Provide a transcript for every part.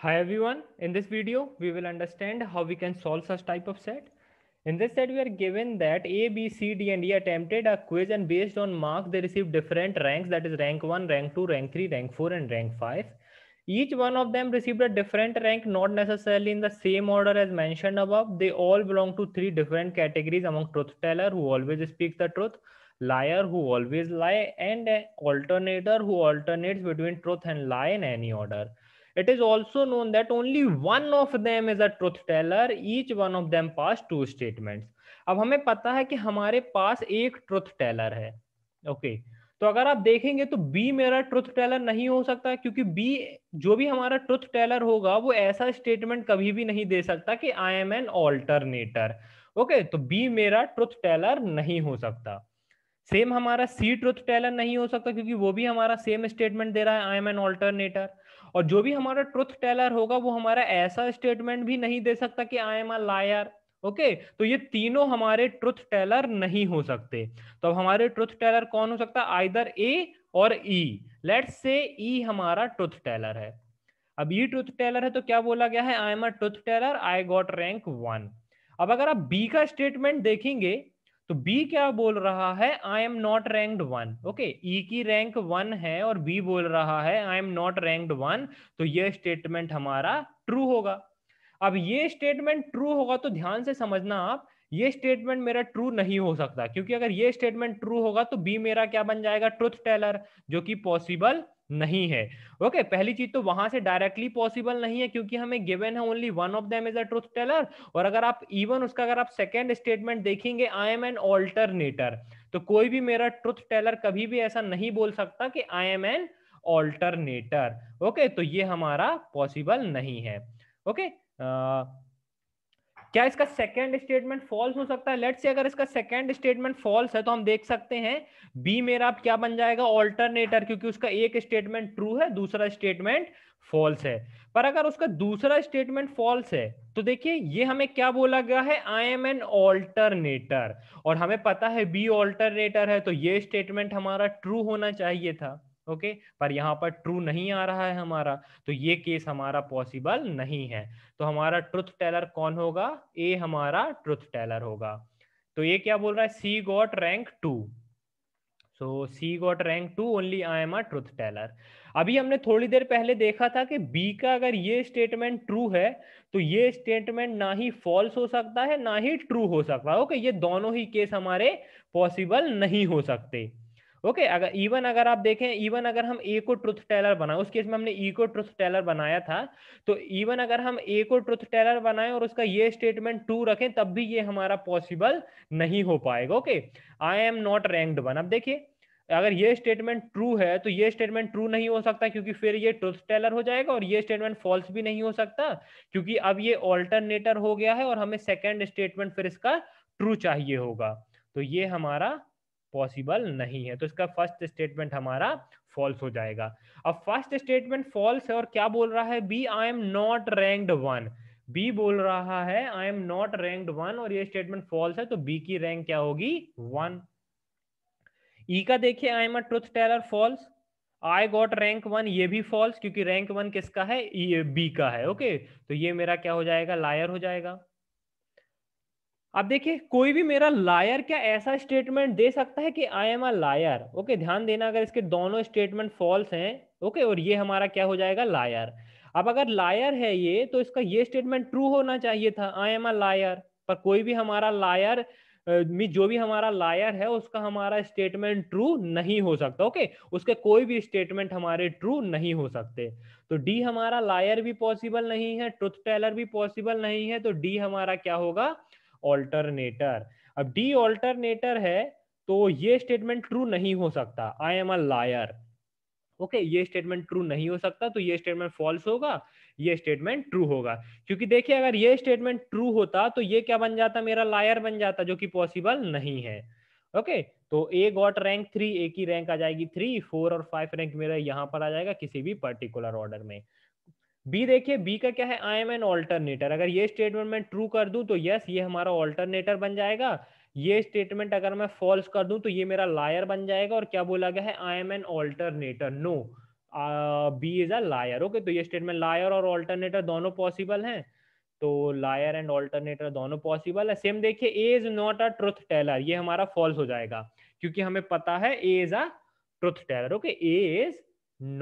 Hi everyone, in this video we will understand how we can solve such type of set. In this set we are given that A, B, C, D and E attempted a quiz and based on mark they received different ranks that is rank 1, rank 2, rank 3, rank 4 and rank 5. Each one of them received a different rank not necessarily in the same order as mentioned above. They all belong to three different categories among truth teller who always speaks the truth, liar who always lie and alternator who alternates between truth and lie in any order. it is also known that only one of them is a truth teller each one of them pass two statements अब हमें पता है कि हमारे पास एक truth teller okay okay okay. तो अगर आप देखेंगे तो बी मेरा ट्रुथ टेलर नहीं हो सकता क्योंकि बी जो भी हमारा ट्रुथ टेलर होगा वो ऐसा स्टेटमेंट कभी भी नहीं दे सकता कि I am an alternator okay तो बी मेरा ट्रुथ टेलर नहीं हो सकता सेम हमारा सी ट्रुथ टेलर नहीं हो सकता क्योंकि वो भी हमारा सेम स्टेटमेंट दे रहा है आई एम एन ऑल्टरनेटर और जो भी हमारा ट्रुथ टेलर होगा वो हमारा ऐसा स्टेटमेंट भी नहीं दे सकता कि I am a liar okay तो ये तीनों हमारे ट्रुथ टेलर नहीं हो सकते तो अब हमारे ट्रुथ टेलर कौन हो सकता है आइदर ए और ई लेट से ई हमारा ट्रुथ टेलर है अब ई ट्रुथ टेलर है तो क्या बोला गया है I am a truth teller I got rank one अब अगर आप बी का स्टेटमेंट देखेंगे तो बी क्या बोल रहा है I am not ranked one okay E की रैंक वन है और बी बोल रहा है I am not ranked one तो यह स्टेटमेंट हमारा ट्रू होगा अब ये स्टेटमेंट ट्रू होगा तो ध्यान से समझना आप ये स्टेटमेंट मेरा ट्रू नहीं हो सकता क्योंकि अगर ये स्टेटमेंट ट्रू होगा तो बी मेरा क्या बन जाएगा ट्रुथ टेलर जो कि पॉसिबल नहीं है ओके okay, पहली चीज तो वहां से डायरेक्टली पॉसिबल नहीं है क्योंकि हमें गिवन है only one of them is a truth teller और अगर आप इवन उसका अगर आप सेकेंड स्टेटमेंट देखेंगे आई एम एन ऑल्टरनेटर तो कोई भी मेरा ट्रूथ टेलर कभी भी ऐसा नहीं बोल सकता कि I am an alternator okay तो ये हमारा पॉसिबल नहीं है ओके okay? Uh, क्या इसका सेकेंड स्टेटमेंट फॉल्स हो सकता है लेट से अगर इसका सेकेंड स्टेटमेंट फॉल्स है तो हम देख सकते हैं बी मेरा अब क्या बन जाएगा ऑल्टरनेटर क्योंकि उसका एक स्टेटमेंट ट्रू है दूसरा स्टेटमेंट फॉल्स है पर अगर उसका दूसरा स्टेटमेंट फॉल्स है तो देखिए ये हमें क्या बोला गया है आई एम एन ऑल्टरनेटर और हमें पता है बी ऑल्टरनेटर है तो ये स्टेटमेंट हमारा ट्रू होना चाहिए था ओके पर यहाँ पर ट्रू नहीं आ रहा है हमारा तो ये केस हमारा पॉसिबल नहीं है तो हमारा ट्रुथ टेलर कौन होगा ए हमारा ट्रुथ टेलर होगा तो ये क्या बोल रहा है C got rank two so C got rank two only I am a truth teller अभी हमने थोड़ी देर पहले देखा था कि बी का अगर ये स्टेटमेंट ट्रू है तो ये स्टेटमेंट ना ही फॉल्स हो सकता है ना ही ट्रू हो सकता है ओके ये दोनों ही केस हमारे पॉसिबल नहीं हो सकते ओके okay, अगर इवन अगर आप देखें इवन अगर हम ए को ट्रुथ टेलर बनाए उस केस में हमने ई e को ट्रुथ टेलर बनाया था तो इवन अगर हम ए को ट्रुथ टेलर बनाए और उसका ये स्टेटमेंट टू रखें तब भी ये हमारा पॉसिबल नहीं हो पाएगा okay I am not ranked one अब देखिए अगर ये स्टेटमेंट ट्रू है तो ये स्टेटमेंट ट्रू नहीं हो सकता क्योंकि फिर ये ट्रुथ टेलर हो जाएगा और ये स्टेटमेंट फॉल्स भी नहीं हो सकता क्योंकि अब ये ऑल्टरनेटर हो गया है और हमें सेकेंड स्टेटमेंट फिर इसका ट्रू चाहिए होगा तो ये हमारा पॉसिबल नहीं है तो इसका फर्स्ट स्टेटमेंट हमारा फॉल्स हो जाएगा अब फर्स्ट स्टेटमेंट फॉल्स है और क्या बोल रहा है B I am not ranked one B बोल रहा है I am not ranked one और ये स्टेटमेंट फॉल्स है तो बी की रैंक क्या होगी वन ई e का देखिए I am a truth teller false I got rank one ये भी फॉल्स क्योंकि रैंक वन किसका है बी e, का है ओके okay? तो ये मेरा क्या हो जाएगा लायर हो जाएगा अब देखिए कोई भी मेरा लायर क्या ऐसा स्टेटमेंट दे सकता है कि I am a liar okay ध्यान देना अगर इसके दोनों स्टेटमेंट फॉल्स हैं ओके और ये हमारा क्या हो जाएगा लायर अब अगर लायर है ये तो इसका ये स्टेटमेंट ट्रू होना चाहिए था आई एम अ लायर पर कोई भी हमारा लायर जो भी हमारा लायर है उसका हमारा स्टेटमेंट ट्रू नहीं हो सकता ओके उसके कोई भी स्टेटमेंट हमारे ट्रू नहीं हो सकते तो डी हमारा लायर भी पॉसिबल नहीं है ट्रुथ टेलर भी पॉसिबल नहीं है तो डी हमारा क्या होगा ऑल्टरनेटर अब डी ऑल्टरनेटर है तो ये स्टेटमेंट ट्रू नहीं हो सकता I am a liar okay ये स्टेटमेंट ट्रू नहीं हो सकता तो ये स्टेटमेंट फॉल्स होगा ये स्टेटमेंट ट्रू होगा क्योंकि देखिए अगर ये स्टेटमेंट ट्रू होता तो ये क्या बन जाता मेरा लायर बन जाता जो कि पॉसिबल नहीं है ओके okay, तो A got rank three A की रैंक आ जाएगी थ्री फोर और फाइव रैंक मेरा यहाँ पर आ जाएगा किसी भी पर्टिकुलर ऑर्डर में बी देखिए बी का क्या है आई एम एन ऑल्टरनेटर अगर ये स्टेटमेंट मैं ट्रू कर दूं तो यस ये हमारा ऑल्टरनेटर बन जाएगा ये स्टेटमेंट अगर मैं फॉल्स कर दूं तो ये मेरा लायर बन जाएगा और क्या बोला गया है I am an alternator no B is a liar okay तो ये स्टेटमेंट लायर और ऑल्टरनेटर दोनों पॉसिबल हैं तो लायर एंड ऑल्टरनेटर दोनों पॉसिबल है सेम देखिए A is not a truth teller ये हमारा फॉल्स हो जाएगा क्योंकि हमें पता है A is a truth teller okay A is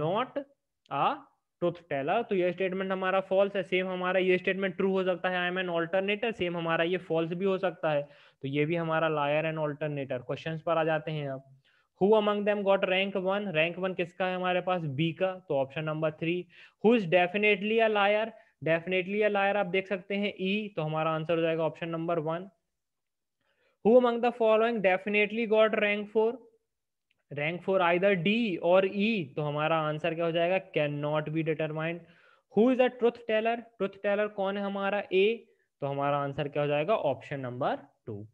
not a truth teller तो ये स्टेटमेंट हमारा फॉल्स है सेम हमारा ये स्टेटमेंट ट्रू हो सकता है I am an alternator same हमारा ये फॉल्स भी हो सकता है तो ये भी हमारा लायर एंड ऑल्टरनेटर क्वेश्चन पर आ जाते हैं अब who among them got rank one rank one किसका है हमारे पास बी का तो option number three who is definitely a liar definitely a liar आप देख सकते हैं ई e, तो हमारा आंसर हो जाएगा option number one who among the following definitely got rank four rank four either D और ई तो हमारा आंसर क्या हो जाएगा can not be determined who is a truth teller truth teller कौन है हमारा ए तो हमारा आंसर क्या हो जाएगा option number two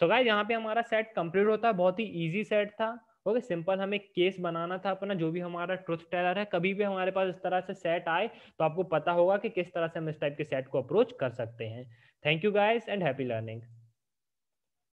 so guys यहाँ पे हमारा सेट कंप्लीट होता है बहुत ही इजी सेट था ओके सिंपल हमें केस बनाना था अपना जो भी हमारा ट्रुथ टेलर है कभी भी हमारे पास इस तरह से सेट आए तो आपको पता होगा कि किस तरह से हम इस टाइप के सेट को अप्रोच कर सकते हैं thank you guys and happy learning